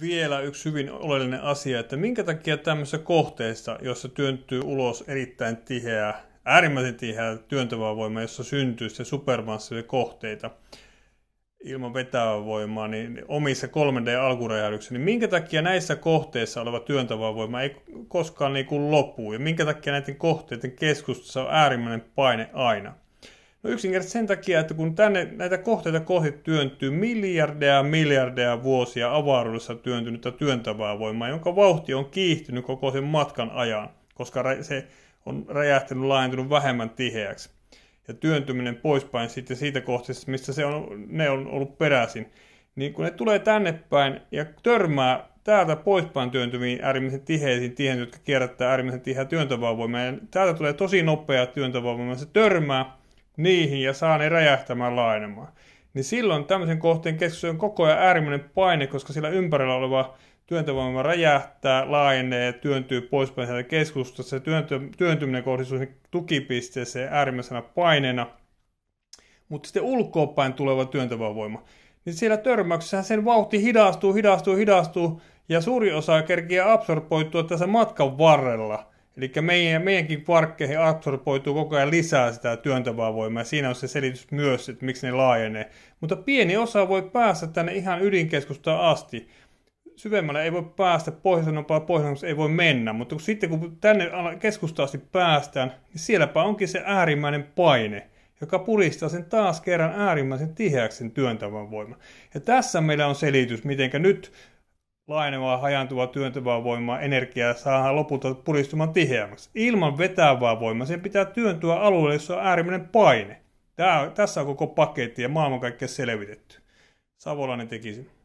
vielä yksi hyvin oleellinen asia, että minkä takia tämmöisessä kohteessa, jossa työntyy ulos erittäin tiheää, äärimmäisen tiheää työntävää voimaa, jossa syntyy se supermassiivisia kohteita ilman vetävää voimaa, niin omissa 3 d niin minkä takia näissä kohteissa oleva työntävä voima ei koskaan niin kuin lopu, ja minkä takia näiden kohteiden keskustassa on äärimmäinen paine aina? No yksinkertaisesti sen takia, että kun tänne näitä kohteita kohti työntyy miljardeja miljardeja vuosia avaruudessa työntynyttä työntävää voimaa, jonka vauhti on kiihtynyt koko sen matkan ajan, koska se on räjähtänyt, laajentunut vähemmän tiheäksi. Ja työntyminen poispäin sitten siitä kohteesta, missä se on, ne on ollut peräisin. Niin kun ne tulee tänne päin ja törmää täältä poispäin työntyviin äärimmäisen tiheisiin tiheisiin, jotka kierrättää äärimmäisen tiheä työntävää voimaa. Ja täältä tulee tosi nopea työntävää voimaa. Se törmää niihin ja saa ne räjähtämään lainemaan. Niin silloin tämmöisen kohteen keskus on koko ajan äärimmäinen paine, koska sillä ympärillä oleva työntövoima räjähtää, laajenee, työntyy poispäin sieltä keskustasta. Se työntö, työntyminen kohdistuu tukipisteeseen äärimmäisenä paineena. Mutta sitten ulkoopäin tuleva työntövoima, niin siellä törmäyksessä sen vauhti hidastuu, hidastuu, hidastuu, ja suuri osa kerkiä absorboitua tässä matkan varrella – Eli meidän, meidänkin kvarkkeihin absorboituu koko ajan lisää sitä työntävää voimaa. Siinä on se selitys myös, että miksi ne laajenee. Mutta pieni osa voi päästä tänne ihan ydinkeskustaan asti. Syvemmälle ei voi päästä, pohjoisempaa pohjoisempaa ei voi mennä. Mutta kun sitten kun tänne keskustaan asti päästään, niin sielläpä onkin se äärimmäinen paine, joka puristaa sen taas kerran äärimmäisen tiheäksi sen työntävän voiman. Ja tässä meillä on selitys, miten nyt laajenevaa, hajantuvaa, työntävää voimaa, energiaa saadaan lopulta puristumaan tiheämmäksi. Ilman vetävää voimaa sen pitää työntyä alueelle, jossa on äärimmäinen paine. Tää, tässä on koko paketti ja maailmankaikkeus selvitetty. Savolainen teki sen.